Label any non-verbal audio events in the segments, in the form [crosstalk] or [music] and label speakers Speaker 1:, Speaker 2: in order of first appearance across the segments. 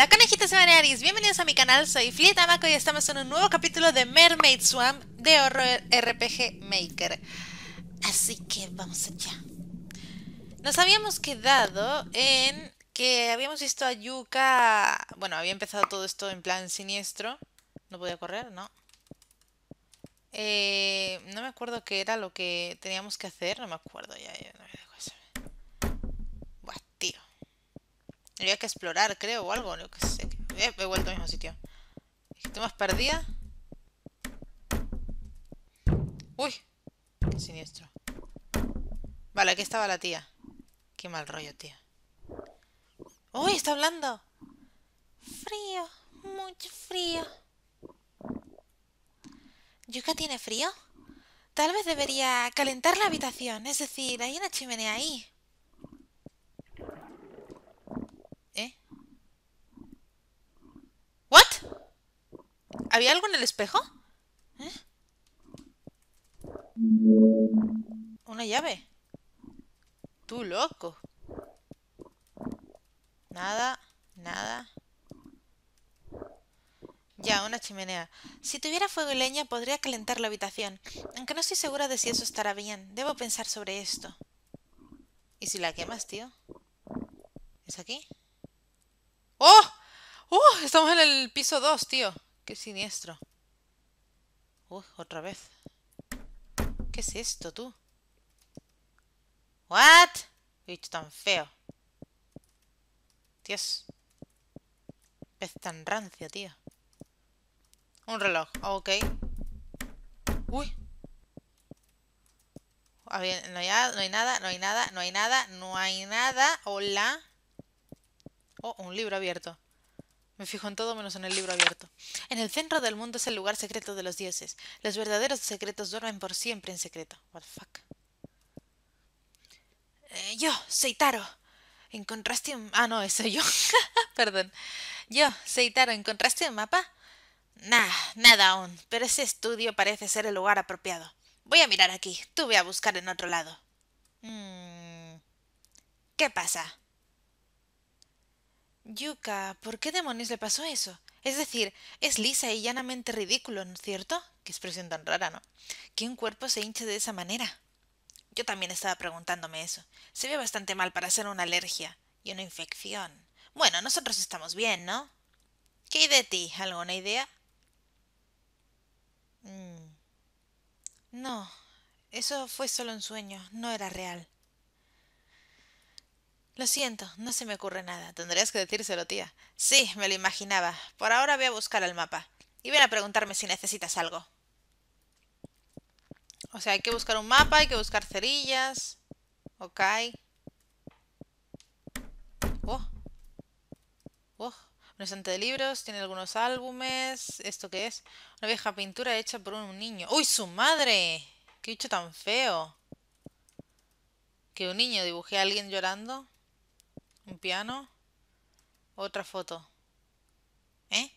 Speaker 1: Hola conejitos y bienvenidos a mi canal, soy Flietamaco y estamos en un nuevo capítulo de Mermaid Swamp de Horror RPG Maker. Así que vamos allá. Nos habíamos quedado en que habíamos visto a Yuka... Bueno, había empezado todo esto en plan siniestro. No podía correr, ¿no? Eh, no me acuerdo qué era lo que teníamos que hacer, no me acuerdo ya. Tendría que explorar, creo, o algo. No sé. Eh, he vuelto al mismo sitio. ¿Estoy más perdida? Uy, qué siniestro. Vale, aquí estaba la tía. Qué mal rollo, tía. ¡Uy, está hablando! Frío, mucho frío. ¿Yuka tiene frío? Tal vez debería calentar la habitación, es decir, hay una chimenea ahí. ¿Había algo en el espejo? ¿Eh? ¿Una llave? Tú loco. Nada, nada. Ya, una chimenea. Si tuviera fuego y leña podría calentar la habitación, aunque no estoy segura de si eso estará bien. Debo pensar sobre esto. ¿Y si la quemas, tío? ¿Es aquí? ¡Oh! ¡Oh! Estamos en el piso 2, tío. Qué siniestro. Uy, otra vez. ¿Qué es esto, tú? ¿What? Bicho tan feo. Dios. Pez tan rancio, tío. Un reloj. Ok. Uy. A ver, no hay, no hay nada, no hay nada, no hay nada, no hay nada. Hola. Oh, un libro abierto. Me fijo en todo menos en el libro abierto. En el centro del mundo es el lugar secreto de los dioses. Los verdaderos secretos duermen por siempre en secreto. What the fuck. Eh, yo, Seitaro. ¿Encontraste un... Ah, no, eso yo. [laughs] Perdón. Yo, Seitaro, ¿Encontraste un mapa? Nah, nada aún. Pero ese estudio parece ser el lugar apropiado. Voy a mirar aquí. Tú voy a buscar en otro lado. pasa? Hmm, ¿Qué pasa? Yuka, ¿por qué demonios le pasó eso? Es decir, es lisa y llanamente ridículo, ¿no es cierto? Qué expresión tan rara, ¿no? Que un cuerpo se hinche de esa manera. Yo también estaba preguntándome eso. Se ve bastante mal para ser una alergia y una infección. Bueno, nosotros estamos bien, ¿no? ¿Qué hay de ti? ¿Alguna idea? Mm. No, eso fue solo un sueño, no era real. Lo siento, no se me ocurre nada. Tendrías que decírselo, tía. Sí, me lo imaginaba. Por ahora voy a buscar el mapa. Y ven a preguntarme si necesitas algo. O sea, hay que buscar un mapa, hay que buscar cerillas. Ok. Oh. Oh. Un estante de libros, tiene algunos álbumes. ¿Esto qué es? Una vieja pintura hecha por un niño. ¡Uy, su madre! ¡Qué bicho tan feo! ¿Que un niño dibujé a alguien llorando? un piano, otra foto. ¿Eh?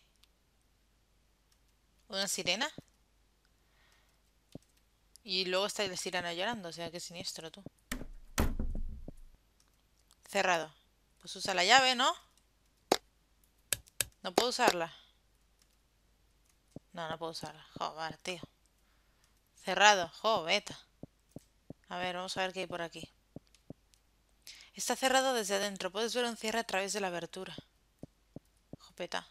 Speaker 1: ¿Una sirena? Y luego está la sirena llorando, o sea, qué siniestro tú. Cerrado. Pues usa la llave, ¿no? No puedo usarla. No, no puedo usarla. Joder, tío. Cerrado. Joder, beta. A ver, vamos a ver qué hay por aquí. Está cerrado desde adentro. Puedes ver un cierre a través de la abertura. Jopeta.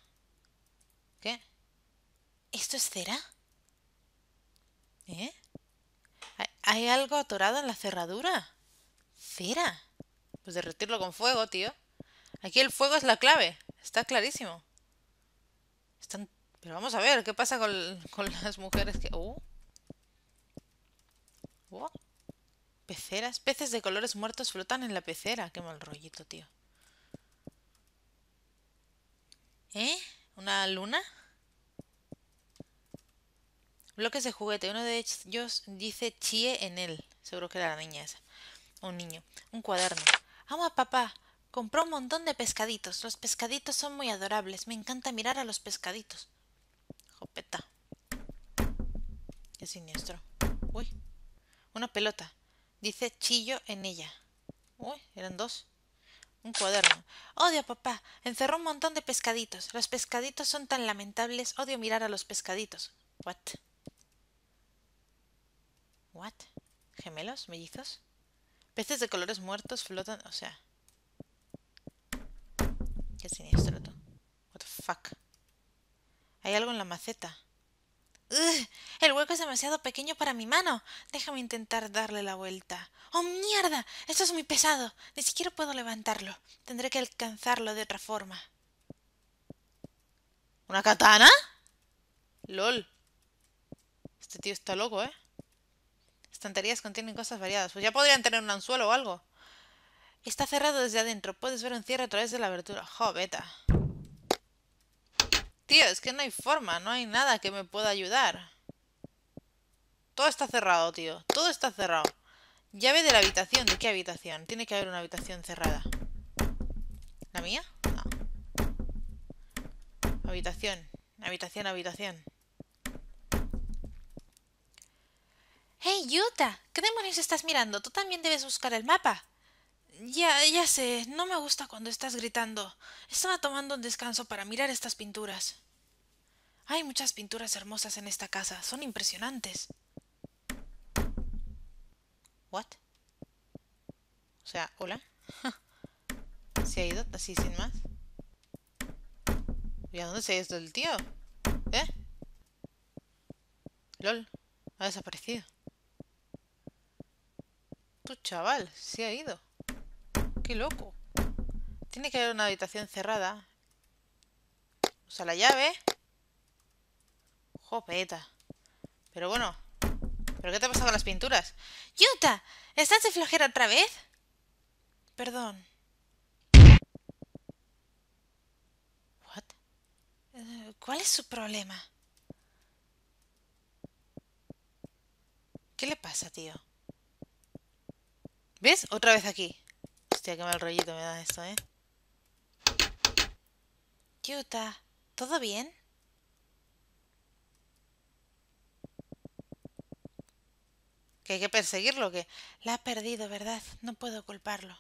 Speaker 1: ¿Qué? ¿Esto es cera? ¿Eh? ¿Hay algo atorado en la cerradura? ¿Cera? Pues derretirlo con fuego, tío. Aquí el fuego es la clave. Está clarísimo. Están... Pero vamos a ver, ¿qué pasa con, las mujeres que... Uh. ¿Peceras? Peces de colores muertos flotan en la pecera. Qué mal rollito, tío. ¿Eh? ¿Una luna? Bloques de juguete. Uno de ellos dice chie en él. Seguro que era la niña esa. Un niño. Un cuaderno. Amo a papá. Compró un montón de pescaditos. Los pescaditos son muy adorables. Me encanta mirar a los pescaditos. Jopeta. Qué siniestro. Uy. Una pelota. Dice Chillo en ella. Uy, eran dos. Un cuaderno. Odio, papá. Encerró un montón de pescaditos. Los pescaditos son tan lamentables. Odio mirar a los pescaditos. What? What? ¿Gemelos? ¿Mellizos? Peces de colores muertos flotan. O sea. Qué siniestro What the fuck. Hay algo en la maceta el hueco es demasiado pequeño para mi mano. Déjame intentar darle la vuelta. ¡Oh, mierda! Esto es muy pesado. Ni siquiera puedo levantarlo. Tendré que alcanzarlo de otra forma. ¿Una katana? LOL. Este tío está loco, ¿eh? Estanterías contienen cosas variadas. Pues ya podrían tener un anzuelo o algo. Está cerrado desde adentro. Puedes ver un cierre a través de la abertura. ¡Jo, beta! tío, es que no hay forma, no hay nada que me pueda ayudar. Todo está cerrado, tío. Todo está cerrado. Llave de la habitación. ¿De qué habitación? Tiene que haber una habitación cerrada. ¿La mía? No. Habitación. Habitación, habitación. ¡Hey, Yuta! ¿Qué demonios estás mirando? Tú también debes buscar el mapa. Ya, ya sé, no me gusta cuando estás gritando. Estaba tomando un descanso para mirar estas pinturas. Hay muchas pinturas hermosas en esta casa, son impresionantes. ¿What? O sea, hola. [laughs] ¿Se ha ido así sin más? ¿Y a dónde se ha ido el tío? ¿Eh? LOL, ha desaparecido. Tu chaval, se ha ido loco. Tiene que haber una habitación cerrada. Usa la llave. Jopeta. Pero bueno. ¿Pero qué te pasado con las pinturas? ¡Yuta! ¿Estás de flojera otra vez? Perdón. ¿Cuál es su problema? ¿Qué le pasa, tío? ¿Ves? Otra vez aquí. Hostia, qué mal rollito me da esto, ¿eh? Yuta, ¿todo bien? ¿Que hay que perseguirlo? que La ha perdido, ¿verdad? No puedo culparlo.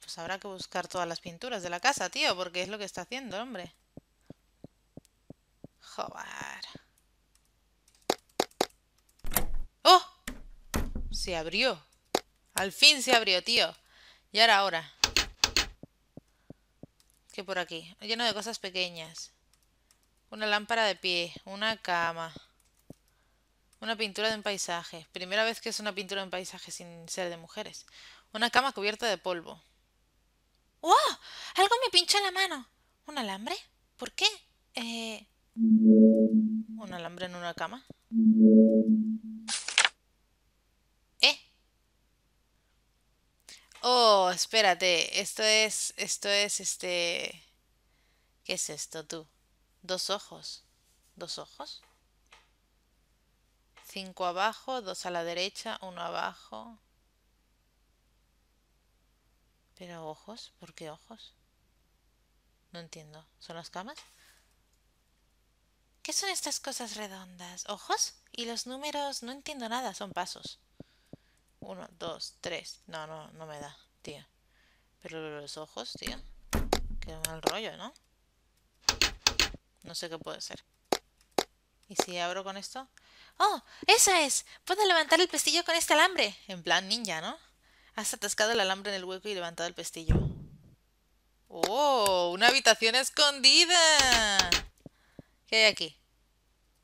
Speaker 1: Pues habrá que buscar todas las pinturas de la casa, tío, porque es lo que está haciendo, hombre. Joder. Se abrió. Al fin se abrió, tío. y ahora ahora ¿Qué por aquí. Lleno de cosas pequeñas. Una lámpara de pie. Una cama. Una pintura de un paisaje. Primera vez que es una pintura de un paisaje sin ser de mujeres. Una cama cubierta de polvo. ¡Wow! ¡Oh! Algo me pinchó la mano. ¿Un alambre? ¿Por qué? Eh... ¿Un alambre en una cama? Oh, espérate, esto es, esto es este... ¿Qué es esto tú? Dos ojos. ¿Dos ojos? Cinco abajo, dos a la derecha, uno abajo. ¿Pero ojos? ¿Por qué ojos? No entiendo. ¿Son las camas? ¿Qué son estas cosas redondas? ¿Ojos? Y los números, no entiendo nada, son pasos. Uno, dos, tres. No, no, no me da. Pero los ojos, tío. Qué mal rollo, ¿no? No sé qué puede ser. ¿Y si abro con esto? ¡Oh! ¡Esa es! Puedo levantar el pestillo con este alambre. En plan ninja, ¿no? Has atascado el alambre en el hueco y levantado el pestillo. ¡Oh! ¡Una habitación escondida! ¿Qué hay aquí?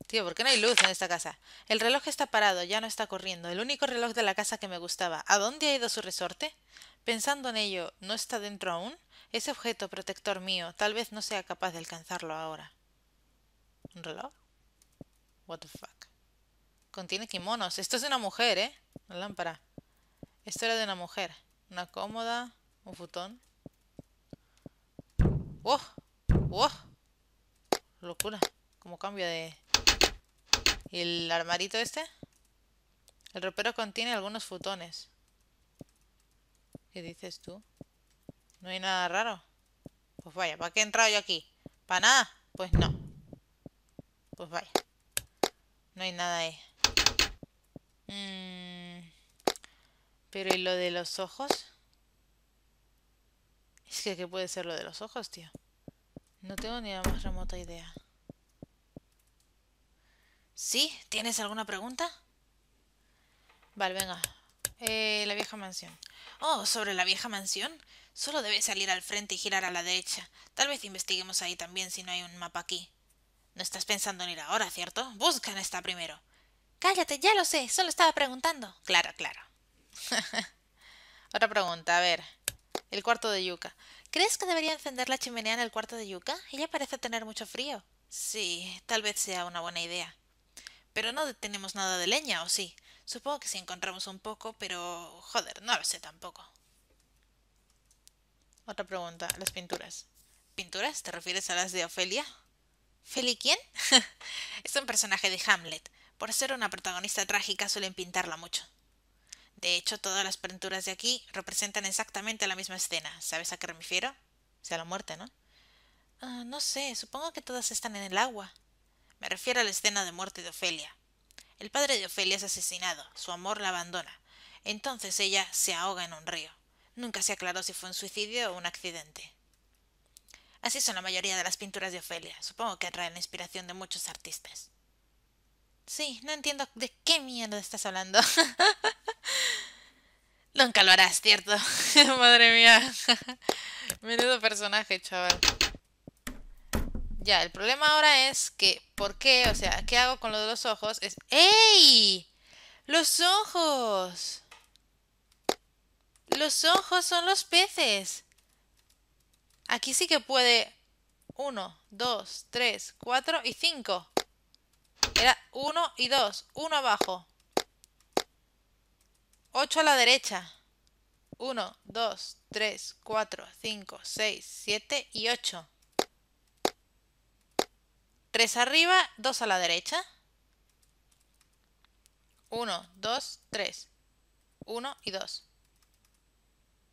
Speaker 1: Tío, ¿por qué no hay luz en esta casa? El reloj está parado, ya no está corriendo. El único reloj de la casa que me gustaba. ¿A dónde ha ido su resorte? Pensando en ello, ¿no está dentro aún? Ese objeto protector mío tal vez no sea capaz de alcanzarlo ahora. ¿Un reloj? What the fuck. Contiene kimonos. Esto es de una mujer, ¿eh? Una lámpara. Esto era de una mujer. Una cómoda, un futón. ¡Wow! ¡Wow! Locura. ¿Cómo cambio de... ¿Y el armarito este? El ropero contiene algunos futones. ¿Qué dices tú? No hay nada raro. Pues vaya, ¿para qué he entrado yo aquí? ¿Para nada? Pues no. Pues vaya. No hay nada ahí. Mm. Pero ¿y lo de los ojos? Es que ¿qué puede ser lo de los ojos, tío? No tengo ni la más remota idea. ¿Sí? ¿Tienes alguna pregunta? Vale, venga. Eh, la vieja mansión. Oh, sobre la vieja mansión. Solo debes salir al frente y girar a la derecha. Tal vez investiguemos ahí también si no hay un mapa aquí. No estás pensando en ir ahora, ¿cierto? buscan esta primero. Cállate, ya lo sé. Solo estaba preguntando. Claro, claro. [laughs] Otra pregunta, a ver. El cuarto de yuca. ¿Crees que debería encender la chimenea en el cuarto de Yuka? Ella parece tener mucho frío. Sí, tal vez sea una buena idea. Pero no tenemos nada de leña, ¿o sí? Supongo que si encontramos un poco, pero joder, no lo sé tampoco. Otra pregunta, las pinturas. ¿Pinturas? ¿Te refieres a las de Ofelia? ¿Feli quién? [laughs] es un personaje de Hamlet. Por ser una protagonista trágica suelen pintarla mucho. De hecho, todas las pinturas de aquí representan exactamente la misma escena. ¿Sabes a qué me refiero? O sea, la muerte, ¿no? Ah, no sé, supongo que todas están en el agua. Me refiero a la escena de muerte de Ofelia. El padre de Ofelia es asesinado, su amor la abandona. Entonces ella se ahoga en un río. Nunca se aclaró si fue un suicidio o un accidente. Así son la mayoría de las pinturas de Ofelia. Supongo que atraen la inspiración de muchos artistas. Sí, no entiendo de qué mierda estás hablando. [laughs] Nunca lo harás, ¿cierto? [laughs] Madre mía. [laughs] Menudo personaje, chaval. Ya, el problema ahora es que, ¿por qué? O sea, ¿qué hago con los de los ojos? Es, ¡Ey! ¡Los ojos! Los ojos son los peces. Aquí sí que puede... 1, 2, 3, 4 y 5. Era 1 y 2. 1 abajo. 8 a la derecha. 1, 2, 3, 4, 5, 6, 7 y 8. Tres arriba, dos a la derecha. Uno, dos, tres. Uno y dos.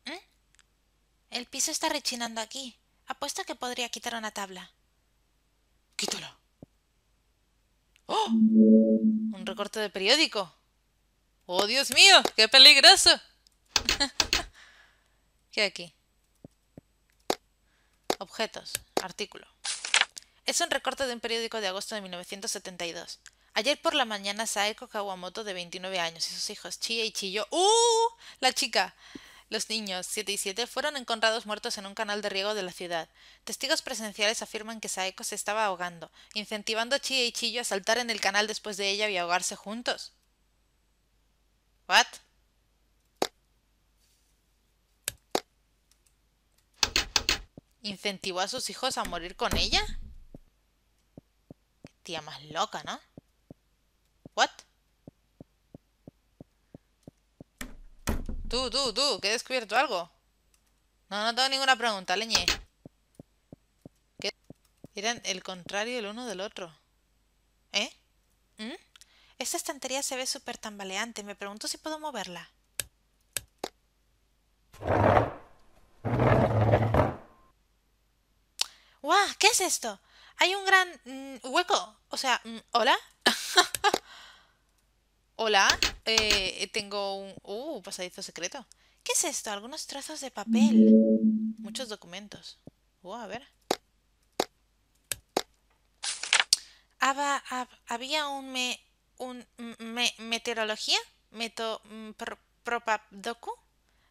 Speaker 1: ¿Mm? El piso está rechinando aquí. Apuesto que podría quitar una tabla. Quítalo. ¡Oh! Un recorte de periódico. ¡Oh, Dios mío! ¡Qué peligroso! [laughs] ¿Qué hay aquí? Objetos. Artículo. Es un recorte de un periódico de agosto de 1972. Ayer por la mañana Saeko Kawamoto, de 29 años, y sus hijos Chie y Chiyo. ¡Uh! La chica. Los niños, 7 y 7, fueron encontrados muertos en un canal de riego de la ciudad. Testigos presenciales afirman que Saeko se estaba ahogando, incentivando a Chie y Chiyo a saltar en el canal después de ella y ahogarse juntos. ¿What? ¿Incentivó a sus hijos a morir con ella? tía más loca, ¿no? ¿What? Tú, tú, tú, que he descubierto algo. No, no tengo ninguna pregunta, leñe. ¿Qué? Eran el contrario el uno del otro. ¿Eh? ¿Mm? Esta estantería se ve súper tambaleante. Me pregunto si puedo moverla. ¡Guau! ¿Qué es esto? hay un gran mm, hueco. O sea, mm, ¿hola? [laughs] ¿Hola? Eh, tengo un... Uh, pasadizo secreto. ¿Qué es esto? Algunos trozos de papel. Muchos documentos. Uh, a ver. había un me... meteorología? Meto... Mm, pro,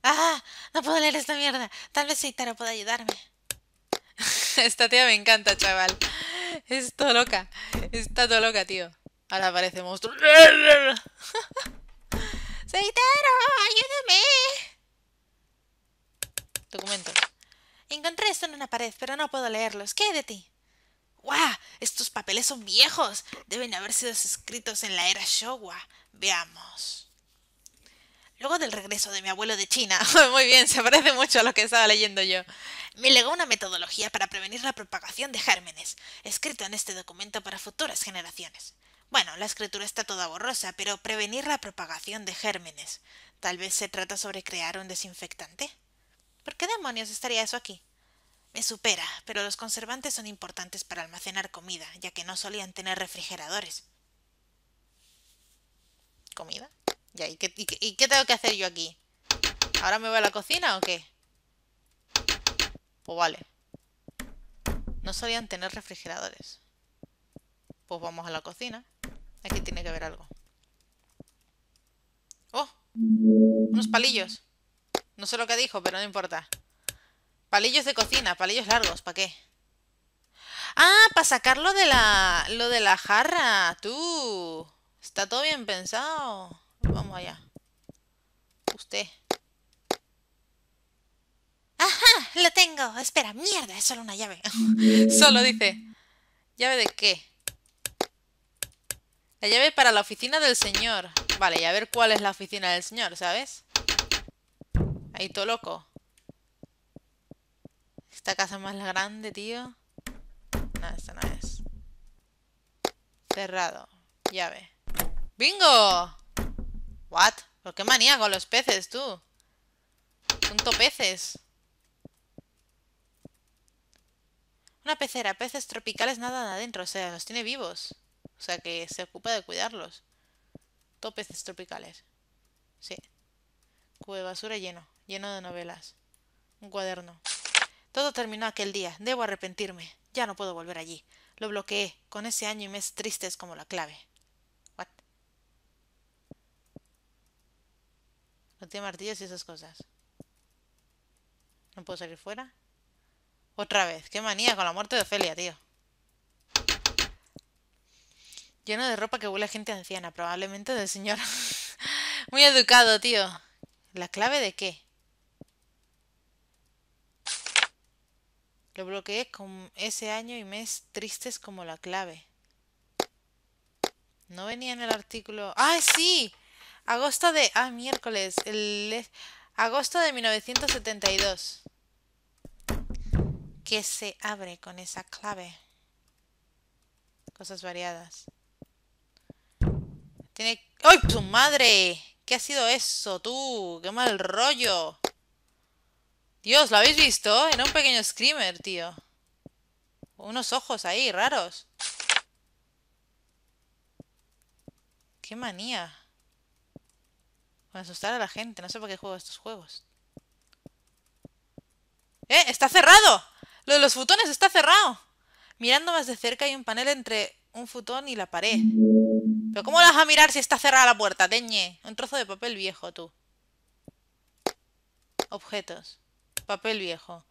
Speaker 1: ¡Ah! No puedo leer esta mierda. Tal vez Seitaro pueda ayudarme. [laughs] esta tía me encanta, chaval todo loca. Está todo loca, tío. Ahora aparece monstruo. ¡Seitaro! ¡Ayúdame! Documentos. Encontré esto en una pared, pero no puedo leerlos. ¿Qué de ti? ¡Guau! Estos papeles son viejos. Deben haber sido escritos en la era Showa. Veamos. Luego del regreso de mi abuelo de China, [laughs] muy bien, se parece mucho a lo que estaba leyendo yo, me legó una metodología para prevenir la propagación de gérmenes, escrito en este documento para futuras generaciones. Bueno, la escritura está toda borrosa, pero prevenir la propagación de gérmenes. Tal vez se trata sobre crear un desinfectante. ¿Por qué demonios estaría eso aquí? Me supera, pero los conservantes son importantes para almacenar comida, ya que no solían tener refrigeradores. ¿Comida? ¿y qué, tengo que hacer yo aquí? ¿Ahora me voy a la cocina o qué? Pues vale. No solían tener refrigeradores. Pues vamos a la cocina. Aquí tiene que haber algo. ¡Oh! Unos palillos. No sé lo que dijo, pero no importa. Palillos de cocina, palillos largos, ¿para qué? Ah, para sacarlo de la, lo de la jarra, tú. Está todo bien pensado. Vamos allá. Usted. ¡Ajá! ¡Lo tengo! Espera, mierda, es solo una llave. [laughs] solo dice. ¿Llave de qué? La llave para la oficina del señor. Vale, y a ver cuál es la oficina del señor, ¿sabes? Ahí todo loco. Esta casa más grande, tío. No, esta no es. Cerrado. Llave. ¡Bingo! What? ¿Por qué manía con los peces, tú? Son peces. Una pecera, peces tropicales nada adentro, o sea, los tiene vivos. O sea, que se ocupa de cuidarlos. Topeces peces tropicales. Sí. Cubo basura lleno, lleno de novelas. Un cuaderno. Todo terminó aquel día. Debo arrepentirme. Ya no puedo volver allí. Lo bloqueé, con ese año y mes tristes como la clave. What? No tiene martillos y esas cosas. ¿No puedo salir fuera? Otra vez. Qué manía con la muerte de Ofelia, tío. Lleno de ropa que huele a gente anciana, probablemente del señor. [laughs] Muy educado, tío. ¿La clave de qué? Lo bloqueé con ese año y mes tristes como la clave. No venía en el artículo... ¡Ah, sí! Agosto de... Ah, miércoles. El... Agosto de 1972. Que se abre con esa clave. Cosas variadas. Tiene... ¡Ay, tu madre! ¿Qué ha sido eso, tú? ¡Qué mal rollo! Dios, ¿lo habéis visto? Era un pequeño screamer, tío. Unos ojos ahí, raros. ¡Qué manía! Para asustar a la gente. No sé por qué juego estos juegos. ¡Eh! ¡Está cerrado! Lo de los futones está cerrado. Mirando más de cerca hay un panel entre un futón y la pared. ¿Pero cómo vas a mirar si está cerrada la puerta, teñe? Un trozo de papel viejo, tú. Objetos. Papel viejo.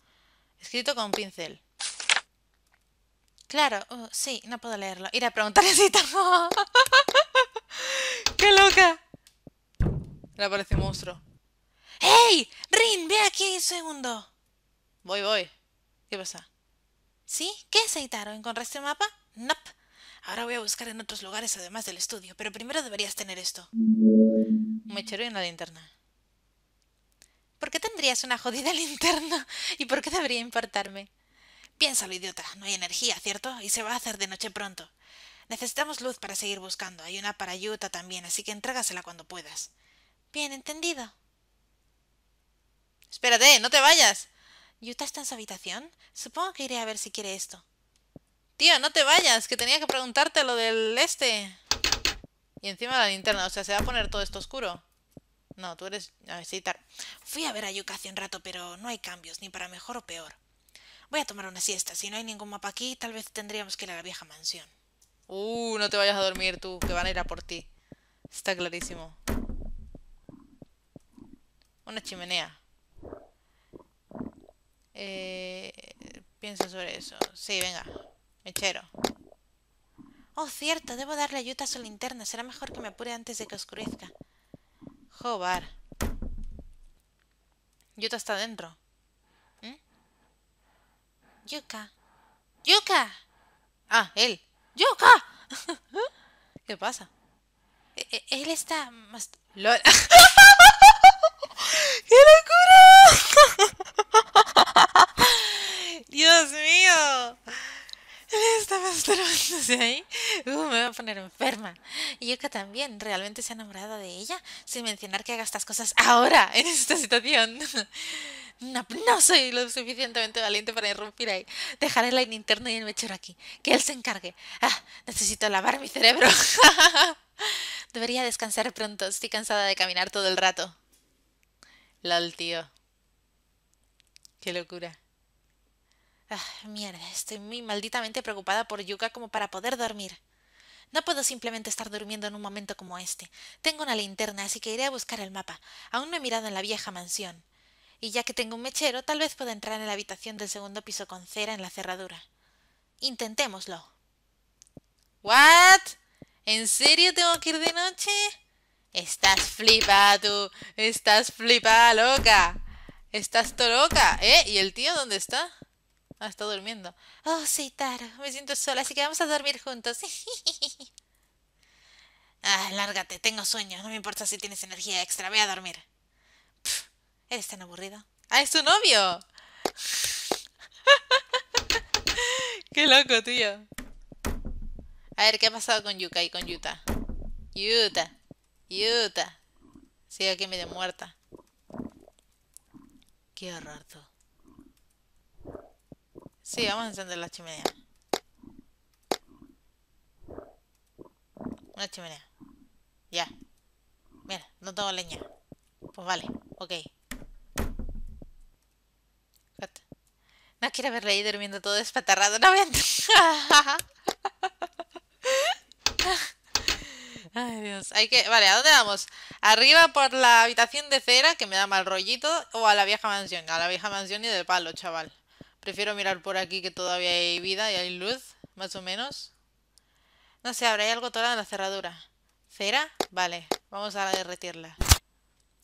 Speaker 1: Escrito con pincel. Claro, oh, sí, no puedo leerlo. Ir a preguntarle si está... [laughs] ¡Qué loca! Le aparece un monstruo. ¡Hey! Rin, ve aquí un segundo. Voy, voy. ¿Qué pasa? ¿Sí? ¿Qué es Aitaro? ¿Encontraste un mapa? Nope. Ahora voy a buscar en otros lugares además del estudio, pero primero deberías tener esto. Un mechero y una linterna. ¿Por qué tendrías una jodida [laughs] linterna? ¿Y por qué debería importarme? Piénsalo, idiota. No hay energía, ¿cierto? Y se va a hacer de noche pronto. Necesitamos luz para seguir buscando. Hay una para también, así que entrégasela cuando puedas. Bien entendido. Espérate, no te vayas. ¿Yuta está en su habitación? Supongo que iré a ver si quiere esto. Tío, no te vayas, que tenía que preguntarte lo del este. Y encima la linterna, o sea, se va a poner todo esto oscuro. No, tú eres... A ver, sí, Fui a ver a Yuka hace un rato, pero no hay cambios, ni para mejor o peor. Voy a tomar una siesta. Si no hay ningún mapa aquí, tal vez tendríamos que ir a la vieja mansión. Uh, no te vayas a dormir tú, que van a ir a por ti. Está clarísimo. Una chimenea. Eh, pienso sobre eso. Sí, venga. Mechero. Oh, cierto. Debo darle ayuda a su linterna. Será mejor que me apure antes de que oscurezca. Jobar. Yuta está adentro. ¿Eh? ¿Mm? Yuka. ¡Yuka! Ah, él. ¡Yuka! [laughs] ¿Qué pasa? E, e, él está... Más... [laughs] ¡Qué locura! [laughs] ¡Dios mío! Él está masturbándose ahí. Uh, me voy a poner enferma. Yuka también. ¿Realmente se ha enamorado de ella? Sin mencionar que haga estas cosas ahora, en esta situación. No, no, soy lo suficientemente valiente para irrumpir ahí. Dejaré la interna y el mechero aquí. Que él se encargue. Ah, necesito lavar mi cerebro. [laughs] Debería descansar pronto. Estoy cansada de caminar todo el rato. LOL, tío. Qué locura. Ah, mierda, estoy muy malditamente preocupada por Yuka como para poder dormir. No puedo simplemente estar durmiendo en un momento como este. Tengo una linterna, así que iré a buscar el mapa. Aún no he mirado en la vieja mansión. Y ya que tengo un mechero, tal vez pueda entrar en la habitación del segundo piso con cera en la cerradura. Intentémoslo. ¿What? ¿En serio tengo que ir de noche? Estás flipa tú. Estás flipa loca. Estás to loca. ¿Eh? ¿Y el tío dónde está? Ah, está durmiendo. Oh, sí, Taro. Me siento sola, así que vamos a dormir juntos. [laughs] ah, lárgate. Tengo sueño. No me importa si tienes energía extra. Voy a dormir. Pff, eres tan aburrido. ¡Ah, es tu novio! [laughs] ¡Qué loco, tío! A ver, ¿qué ha pasado con Yuka y con Yuta? Yuta. Yuta. Sigue aquí medio muerta. Qué horror Sí, vamos a encender la chimenea. Una chimenea. Ya. Mira, no tengo leña. Pues vale, ok. No quiero verle ahí durmiendo todo despatarrado. No voy [laughs] Ay, Dios. Hay que... Vale, ¿a dónde vamos? ¿Arriba por la habitación de cera, que me da mal rollito, o a la vieja mansión? A la vieja mansión y del palo, chaval. Prefiero mirar por aquí que todavía hay vida y hay luz, más o menos. No sé, habrá algo toda en la cerradura. ¿Cera? Vale, vamos a derretirla.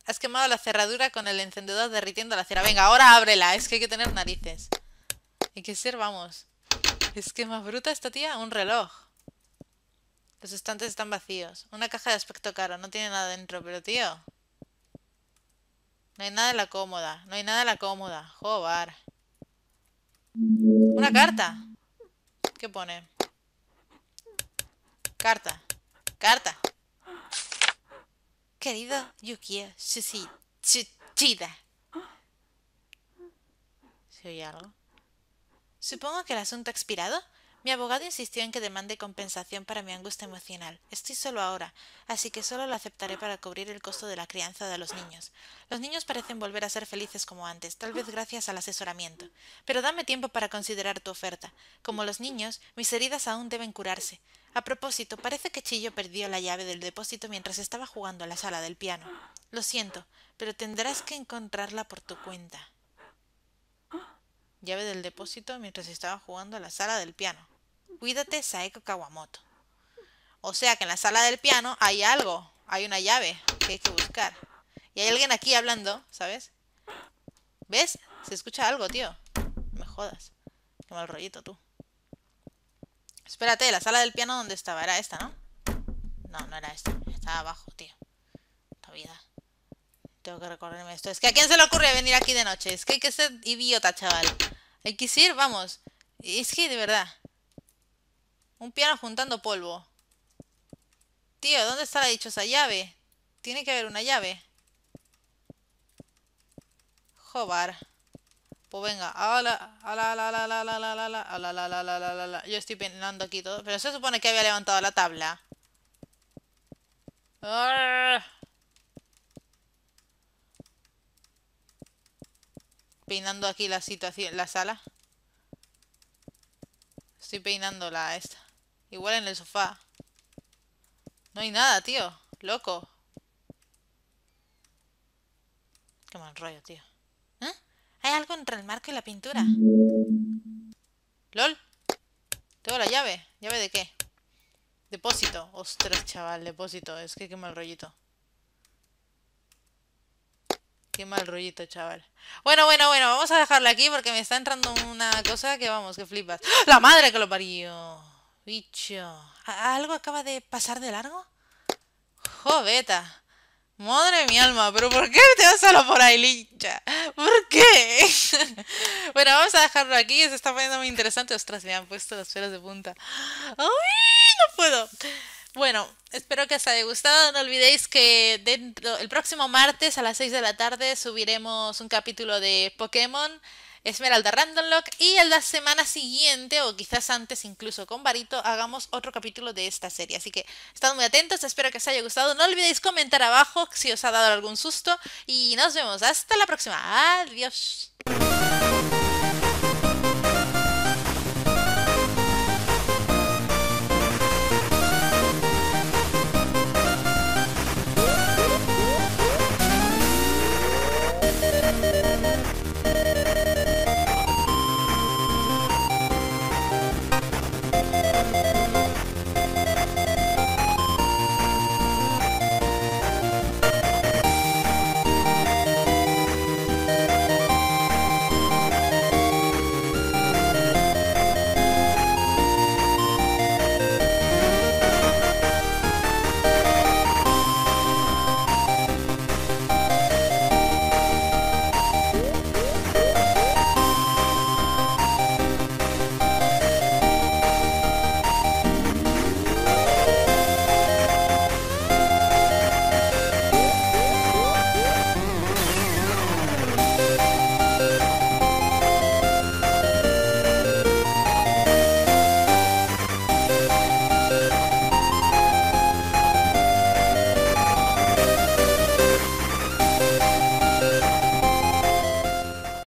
Speaker 1: Has quemado la cerradura con el encendedor derritiendo la cera. Venga, ahora ábrela, es que hay que tener narices. y que ser, vamos. Es que más bruta esta tía, un reloj. Los estantes están vacíos. Una caja de aspecto caro, no tiene nada dentro, pero tío. No hay nada en la cómoda, no hay nada en la cómoda. Joder. Una carta. ¿Qué pone? Carta. Carta. Querido Yukio sí ¿Se oye algo? Supongo que el asunto ha expirado. Mi abogado insistió en que demande compensación para mi angustia emocional. Estoy solo ahora, así que solo la aceptaré para cubrir el costo de la crianza de los niños. Los niños parecen volver a ser felices como antes, tal vez gracias al asesoramiento. Pero dame tiempo para considerar tu oferta. Como los niños, mis heridas aún deben curarse. A propósito, parece que Chillo perdió la llave del depósito mientras estaba jugando a la sala del piano. Lo siento, pero tendrás que encontrarla por tu cuenta. Llave del depósito mientras estaba jugando a la sala del piano. Cuídate, Saeko Kawamoto. O sea que en la sala del piano hay algo, hay una llave que hay que buscar.
Speaker 2: Y hay alguien aquí hablando,
Speaker 1: ¿sabes? ¿Ves? Se escucha algo, tío. No me jodas. Qué mal rollito tú. Espérate, la sala del piano donde estaba era esta, ¿no? No, no era esta. Estaba abajo, tío. Todavía. Tengo que recorrerme esto. Es que a quién se le ocurre venir aquí de noche. Es que hay que ser idiota, chaval. Hay que ir, vamos. Es que de verdad. Un piano juntando polvo. Tío, ¿dónde está la dichosa llave? Tiene que haber una llave. Jobar. Pues venga, Yo estoy peinando aquí todo. Pero se supone que había levantado la tabla. Peinando aquí la situación, la sala. Estoy peinándola esta. Igual en el sofá. No hay nada, tío. Loco. Qué mal rollo, tío. ¿Eh? Hay algo entre el marco y la pintura. ¿Lol? Tengo la llave. ¿Llave de qué? Depósito. Ostras, chaval, depósito. Es que qué mal rollito. Qué mal rollito, chaval. Bueno, bueno, bueno, vamos a dejarlo aquí porque me está entrando una cosa que vamos, que flipas. ¡Ah! ¡La madre que lo parió! Bicho. ¿Algo acaba de pasar de largo? Joveta. Madre mi alma, pero ¿por qué te vas lo por ahí, lincha? ¿Por qué? [laughs] bueno, vamos a dejarlo aquí, se está poniendo muy interesante. Ostras, me han puesto las pelas de punta. ¡Ay! No puedo. Bueno, Espero que os haya gustado. No olvidéis que el próximo martes a las 6 de la tarde subiremos un capítulo de Pokémon Esmeralda Random Lock y en la semana siguiente o quizás antes incluso con Barito hagamos otro capítulo de esta serie. Así que estad muy atentos, espero que os haya gustado. No olvidéis comentar abajo si os ha dado algún susto y nos vemos hasta la próxima. Adiós.